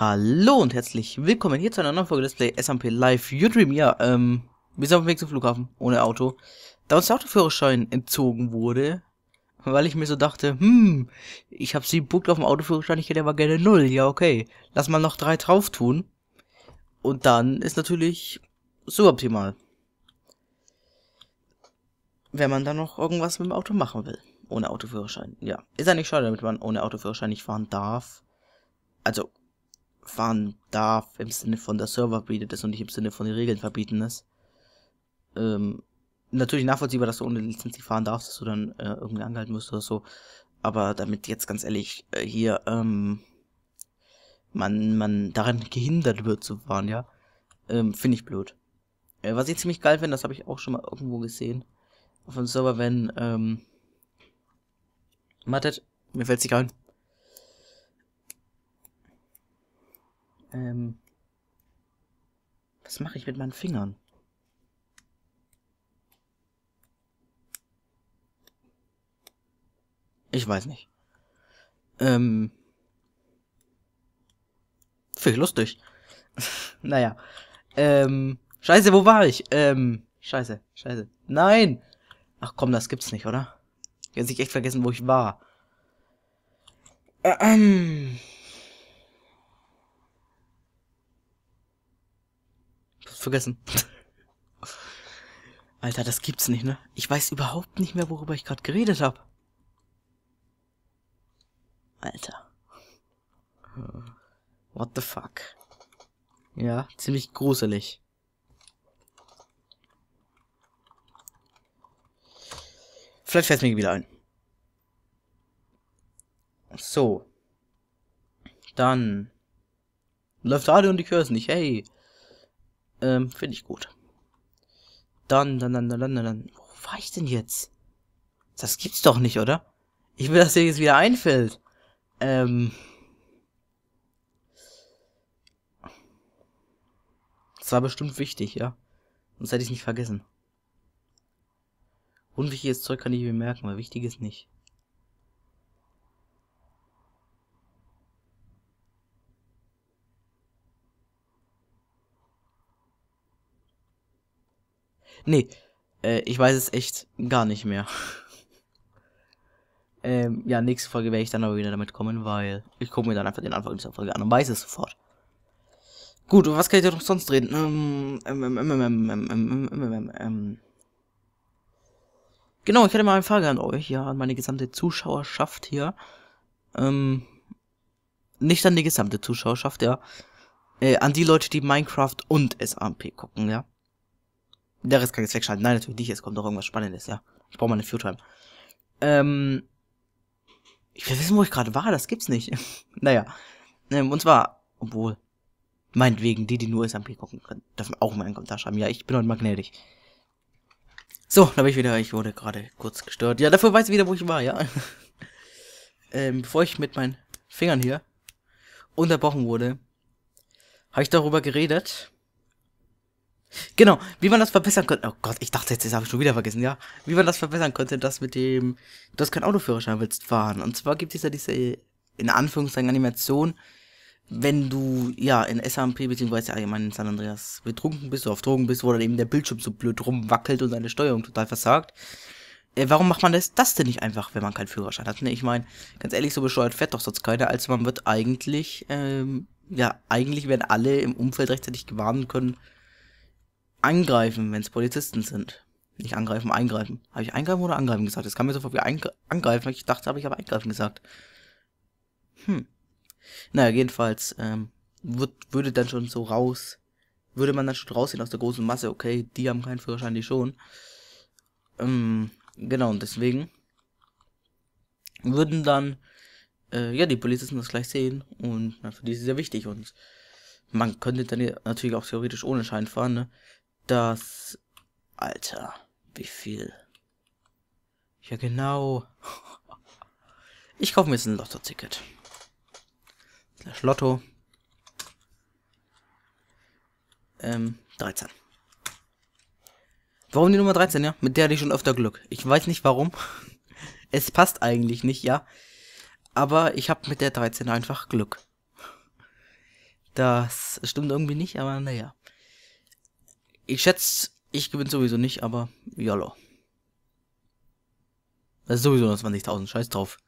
Hallo und herzlich willkommen hier zu einer neuen Folge des Play SMP Live Your Dream. Ja, ähm, wir sind auf dem Weg zum Flughafen, ohne Auto. Da uns der Autoführerschein entzogen wurde, weil ich mir so dachte, hm, ich habe sie Punkte auf dem Autoführerschein, ich hätte aber gerne null. Ja, okay, lass mal noch drei drauf tun. Und dann ist natürlich suboptimal. Wenn man dann noch irgendwas mit dem Auto machen will. Ohne Autoführerschein, ja. Ist ja nicht schade, damit man ohne Autoführerschein nicht fahren darf. Also, fahren darf, im Sinne von der Server verbietet ist und nicht im Sinne von den Regeln verbieten ist. Ähm, natürlich nachvollziehbar, dass du ohne Lizenz nicht fahren darfst, dass du dann äh, irgendwie angehalten wirst oder so. Aber damit jetzt ganz ehrlich äh, hier ähm, man, man daran gehindert wird zu fahren, ja, ähm, finde ich blöd. Äh, was ich ziemlich geil finde, das habe ich auch schon mal irgendwo gesehen. Auf dem Server, wenn, ähm, Mattet, mir fällt's nicht ein. Ähm, was mache ich mit meinen Fingern? Ich weiß nicht. Ähm, Finde ich lustig. naja. Ähm, scheiße, wo war ich? Ähm, scheiße, scheiße. Nein! Ach komm, das gibt's nicht, oder? Jetzt hab ich echt vergessen, wo ich war. Ähm. vergessen. Alter, das gibt's nicht, ne? Ich weiß überhaupt nicht mehr, worüber ich gerade geredet habe. Alter. What the fuck? Ja, ziemlich gruselig. Vielleicht fällt mir wieder ein. So. Dann. Läuft Radio und ich höre nicht. Hey. Ähm, finde ich gut. Dann, dann, dann, dann, dann, dann. Wo war ich denn jetzt? Das gibt's doch nicht, oder? Ich will, dass dir jetzt wieder einfällt. Ähm. Das war bestimmt wichtig, ja. Sonst hätte ich nicht vergessen. Unwichtiges Zeug kann ich mir merken, weil wichtiges nicht. Nee, äh, ich weiß es echt gar nicht mehr. ähm, ja, nächste Folge werde ich dann aber wieder damit kommen, weil ich gucke mir dann einfach den Anfang dieser Folge an und weiß es sofort. Gut, und was kann ich denn noch sonst reden? Ähm, ähm, ähm, ähm, ähm, ähm, ähm, ähm, ähm. Genau, ich hatte mal eine Frage an euch, ja, an meine gesamte Zuschauerschaft hier. Ähm, nicht an die gesamte Zuschauerschaft, ja. Äh, an die Leute, die Minecraft und SAMP gucken, ja. Der Rest kann jetzt wegschalten. Nein, natürlich nicht. Es kommt doch irgendwas Spannendes, ja. Ich brauche mal eine Fuel-Time. Ähm, ich will wissen, wo ich gerade war. Das gibt's nicht. naja. Ähm, und zwar, obwohl, meinetwegen, die, die nur SMP gucken können, dürfen auch mal einen Kommentar schreiben. Ja, ich bin heute mal gnädig. So, da bin ich wieder. Ich wurde gerade kurz gestört. Ja, dafür weiß ich wieder, wo ich war, ja. ähm, bevor ich mit meinen Fingern hier unterbrochen wurde, habe ich darüber geredet, Genau, wie man das verbessern könnte. Oh Gott, ich dachte jetzt, das habe ich schon wieder vergessen, ja. Wie man das verbessern könnte, dass mit dem, du hast keinen Autoführerschein willst fahren. Und zwar gibt es ja diese, in Anführungszeichen, Animation, wenn du, ja, in SAMP beziehungsweise allgemein in San Andreas betrunken bist oder auf Drogen bist, wo dann eben der Bildschirm so blöd rumwackelt und deine Steuerung total versagt. Äh, warum macht man das, das denn nicht einfach, wenn man keinen Führerschein hat? Ne? Ich meine, ganz ehrlich, so bescheuert fährt doch sonst keiner. Also man wird eigentlich, ähm, ja, eigentlich werden alle im Umfeld rechtzeitig gewarnt können, angreifen, wenn es Polizisten sind. Nicht angreifen, eingreifen. Habe ich eingreifen oder angreifen gesagt? Das kam mir sofort wie angreifen, weil ich dachte, habe ich aber eingreifen gesagt. Hm. Naja, jedenfalls, ähm, wird, würde dann schon so raus, würde man dann schon raussehen aus der großen Masse, okay, die haben keinen Führerschein, die schon. Ähm, genau, und deswegen würden dann, äh, ja, die Polizisten das gleich sehen und na, für die ist es ja wichtig und man könnte dann natürlich auch theoretisch ohne Schein fahren, ne? das... Alter, wie viel? Ja, genau. Ich kaufe mir jetzt ein Lotto-Ticket. Slash Lotto. Ähm, 13. Warum die Nummer 13, ja? Mit der hatte ich schon öfter Glück. Ich weiß nicht warum. Es passt eigentlich nicht, ja. Aber ich habe mit der 13 einfach Glück. Das stimmt irgendwie nicht, aber naja. Ich schätze, ich gewinne sowieso nicht, aber YOLO. Das ist sowieso nur 20.000, scheiß drauf.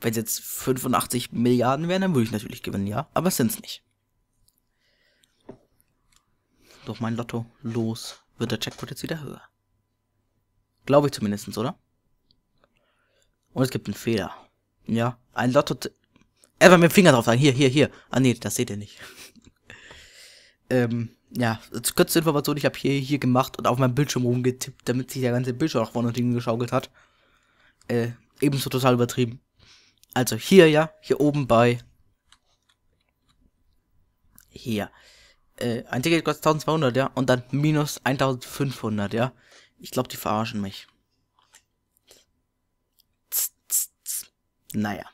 Wenn es jetzt 85 Milliarden wären, dann würde ich natürlich gewinnen, ja. Aber es sind es nicht. Doch mein Lotto los wird der Checkpoint jetzt wieder höher. Glaube ich zumindest, oder? Und es gibt einen Fehler. Ja, ein Lotto... Einfach mit dem Finger drauf sagen. Hier, hier, hier. Ah, nee, das seht ihr nicht. ähm ja, kurz zur Information, ich habe hier, hier gemacht und auf meinem Bildschirm rumgetippt, damit sich der ganze Bildschirm nach vorne und hinten geschaukelt hat. Äh, ebenso total übertrieben. Also hier ja, hier oben bei. Hier. Äh, ein Ticket kostet 1200, ja, und dann minus 1500, ja. Ich glaube, die verarschen mich. Z, z, z. Naja.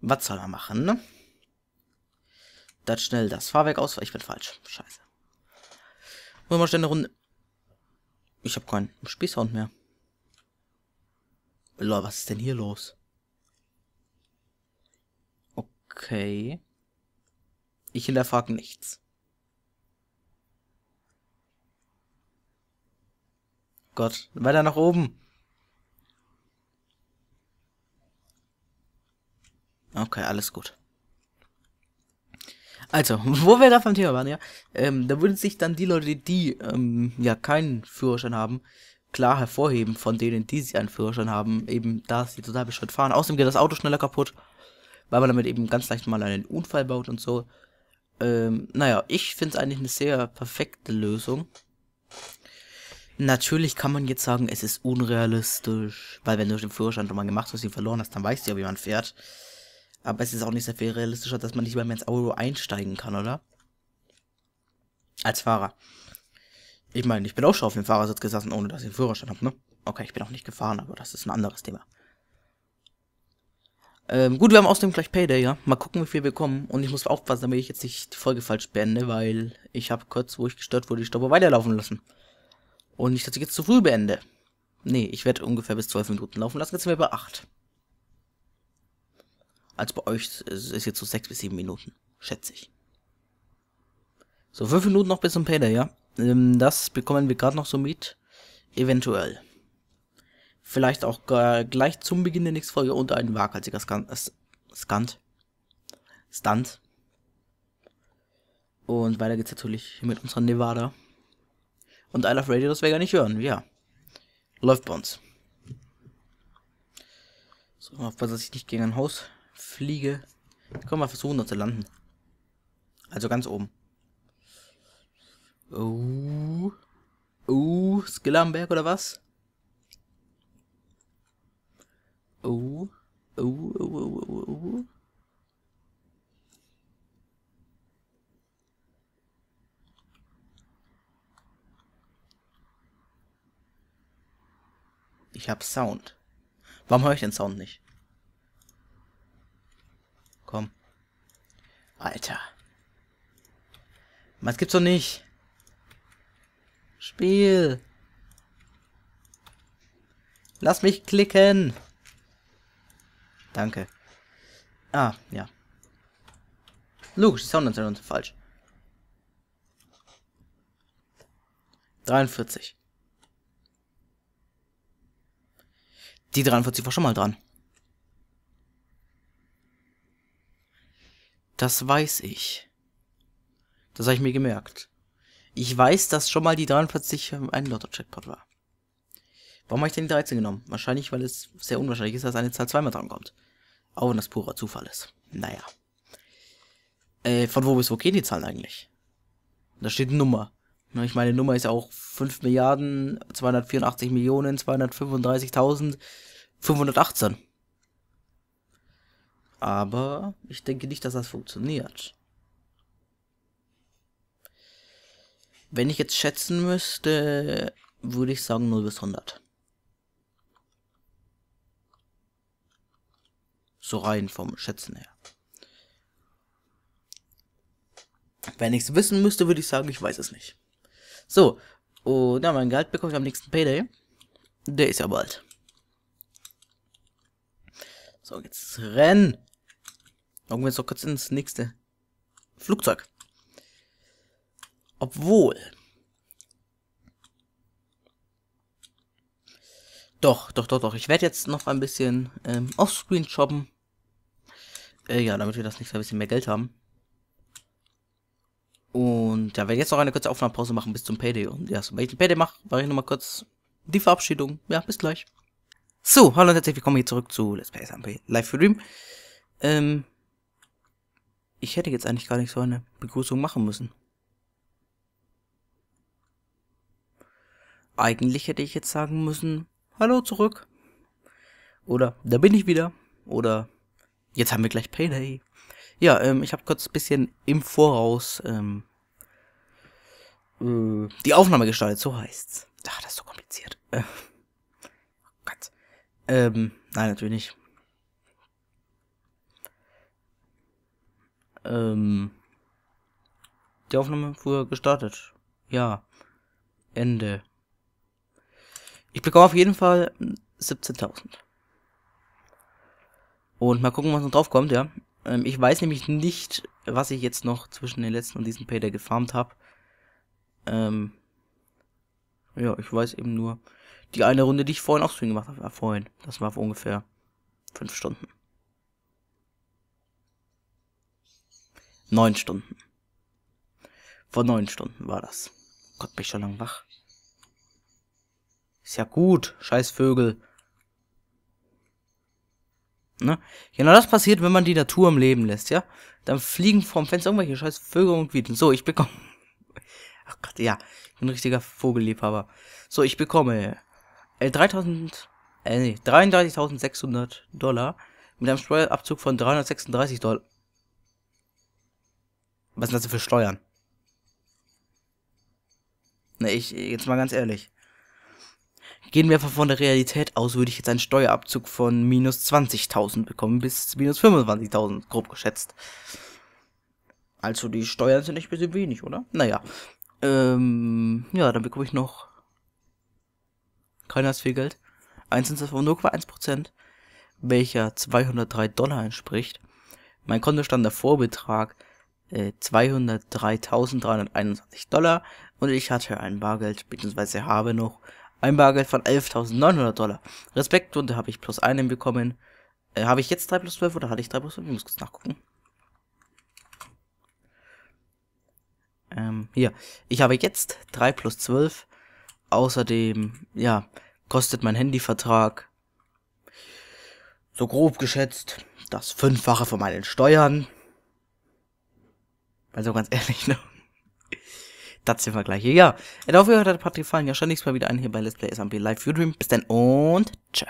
Was soll er machen, ne? das schnell das Fahrwerk aus. weil Ich bin falsch. Scheiße. Wollen wir mal schnell eine Runde. Ich habe keinen Spielsound mehr. Lol, was ist denn hier los? Okay. Ich hinterfrag nichts. Gott, weiter nach oben. Okay, alles gut. Also, wo wir da vom Thema waren, ja, ähm, da würden sich dann die Leute, die ähm, ja keinen Führerschein haben, klar hervorheben von denen, die sie einen Führerschein haben, eben da sie total beschritt fahren. Außerdem geht das Auto schneller kaputt, weil man damit eben ganz leicht mal einen Unfall baut und so. Ähm, naja, ich finde es eigentlich eine sehr perfekte Lösung. Natürlich kann man jetzt sagen, es ist unrealistisch, weil wenn du den Führerschein schon mal gemacht hast, ihn verloren hast, dann weißt du ja, wie man fährt. Aber es ist auch nicht sehr viel realistischer, dass man nicht mehr ins Auto einsteigen kann, oder? Als Fahrer. Ich meine, ich bin auch schon auf dem Fahrersitz gesessen, ohne dass ich einen Führerschein habe, ne? Okay, ich bin auch nicht gefahren, aber das ist ein anderes Thema. Ähm, gut, wir haben außerdem gleich Payday, ja. Mal gucken, wie viel wir bekommen. Und ich muss aufpassen, damit ich jetzt nicht die Folge falsch beende, weil ich habe kurz, wo ich gestört wurde, die Stopper weiterlaufen lassen. Und nicht, dass ich jetzt zu früh beende. Nee, ich werde ungefähr bis 12 Minuten laufen lassen. Jetzt sind wir bei 8 als bei euch ist es jetzt so sechs bis sieben Minuten, schätze ich. So, fünf Minuten noch bis zum Payday, ja. Ähm, das bekommen wir gerade noch so mit. Eventuell. Vielleicht auch äh, gleich zum Beginn der nächsten Folge unter einen waghalsiger Skant. Äh, Skant. Stunt. Und weiter geht's natürlich mit unserer Nevada. Und I Love Radio, das wir gar nicht hören, ja. Läuft bei uns. So, aufpassen, dass ich nicht gegen ein Haus Fliege. Ich kann mal versuchen, noch zu landen. Also ganz oben. Oh. Oh, Skill am Berg oder was? Oh. Oh, oh, oh, oh, oh. oh. Ich hab Sound. Warum höre ich den Sound nicht? Alter. Was gibt's doch nicht? Spiel. Lass mich klicken. Danke. Ah, ja. Logisch, Sound Soundanzeige ist falsch. 43. Die 43 war schon mal dran. Das weiß ich. Das habe ich mir gemerkt. Ich weiß, dass schon mal die 43 ein lotto checkpot war. Warum habe ich denn die 13 genommen? Wahrscheinlich, weil es sehr unwahrscheinlich ist, dass eine Zahl zweimal drankommt. Auch wenn das purer Zufall ist. Naja. Äh, von wo bis wo gehen die Zahlen eigentlich? Da steht Nummer. Ich meine, Nummer ist ja auch 5 Milliarden, 284 Millionen, 235.518. Aber ich denke nicht, dass das funktioniert. Wenn ich jetzt schätzen müsste, würde ich sagen 0 bis 100. So rein vom Schätzen her. Wenn ich es wissen müsste, würde ich sagen, ich weiß es nicht. So, und ja, mein Geld bekomme ich am nächsten Payday. Der ist ja bald. So, jetzt rennen. Irgendwann so kurz ins nächste Flugzeug. Obwohl. Doch, doch, doch, doch. Ich werde jetzt noch ein bisschen ähm, offscreen shoppen. Äh, ja, damit wir das nicht ein bisschen mehr Geld haben. Und ja, werde jetzt noch eine kurze Aufnahmepause machen bis zum Payday. Und ja, sobald ich den Payday mache, war ich nochmal kurz die Verabschiedung. Ja, bis gleich. So, hallo und herzlich willkommen hier zurück zu Let's Play SMP Live Dream. Ähm, ich hätte jetzt eigentlich gar nicht so eine Begrüßung machen müssen. Eigentlich hätte ich jetzt sagen müssen, hallo zurück. Oder, da bin ich wieder. Oder, jetzt haben wir gleich Payday. Ja, ähm, ich habe kurz ein bisschen im Voraus ähm, äh, die Aufnahme gestaltet, so heißt's. Ach, das ist so kompliziert. Äh, oh Gott. Ähm, nein, natürlich nicht. ähm, die Aufnahme früher gestartet. Ja. Ende. Ich bekomme auf jeden Fall 17.000. Und mal gucken, was noch drauf kommt, ja. Ähm, ich weiß nämlich nicht, was ich jetzt noch zwischen den letzten und diesen Payday gefarmt habe. Ähm, ja, ich weiß eben nur die eine Runde, die ich vorhin auch stream gemacht habe. war vorhin. Das war vor ungefähr 5 Stunden. Neun Stunden. Vor neun Stunden war das. Gott, bin ich schon lang wach. Ist ja gut, scheiß Vögel. Ne? Genau das passiert, wenn man die Natur im Leben lässt, ja? Dann fliegen vom Fenster irgendwelche scheiß Vögel und Quieten. So, ich bekomme... Ach Gott, ja. Ich bin ein richtiger Vogelliebhaber. So, ich bekomme... Äh, 3000... Äh, nee, 33.600 Dollar. Mit einem Steuerabzug von 336 Dollar. Was sind das für Steuern? Na, ich, jetzt mal ganz ehrlich. Gehen wir einfach von der Realität aus, würde ich jetzt einen Steuerabzug von minus 20.000 bekommen, bis minus 25.000, grob geschätzt. Also die Steuern sind echt ein bisschen wenig, oder? Naja. Ähm, ja, dann bekomme ich noch... Keiner ist viel Geld. 1,1%, welcher 203 Dollar entspricht. Mein Kontostand davor betrag 203.321 äh, Dollar und ich hatte ein Bargeld, bzw. habe noch ein Bargeld von 11.900 Dollar. Respekt, und da habe ich plus einen bekommen. Äh, habe ich jetzt 3 plus 12 oder hatte ich 3 plus 12? Ich muss kurz nachgucken. Ähm, hier. Ich habe jetzt 3 plus 12. Außerdem, ja, kostet mein Handyvertrag so grob geschätzt das Fünffache von meinen Steuern. Also ganz ehrlich, ne? Das sind Vergleiche. Ja, ich hoffe, dafür hat der Patrick gefallen. ja schon nächstes mal wieder ein hier bei Let's Play SMP Live Stream. Bis dann und tschö.